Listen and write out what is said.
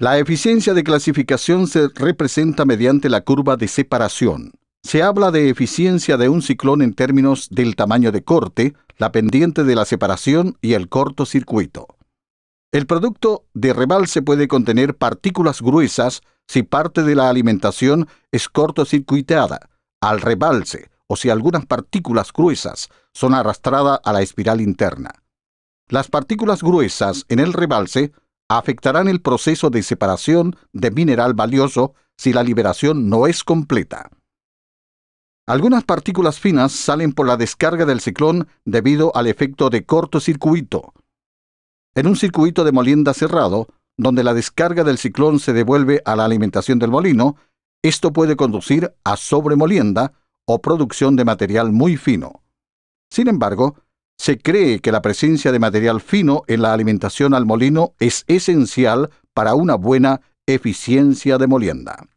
La eficiencia de clasificación se representa mediante la curva de separación. Se habla de eficiencia de un ciclón en términos del tamaño de corte, la pendiente de la separación y el cortocircuito. El producto de rebalse puede contener partículas gruesas si parte de la alimentación es cortocircuitada al rebalse o si algunas partículas gruesas son arrastradas a la espiral interna. Las partículas gruesas en el rebalse afectarán el proceso de separación de mineral valioso si la liberación no es completa. Algunas partículas finas salen por la descarga del ciclón debido al efecto de cortocircuito. En un circuito de molienda cerrado, donde la descarga del ciclón se devuelve a la alimentación del molino, esto puede conducir a sobremolienda o producción de material muy fino. Sin embargo, se cree que la presencia de material fino en la alimentación al molino es esencial para una buena eficiencia de molienda.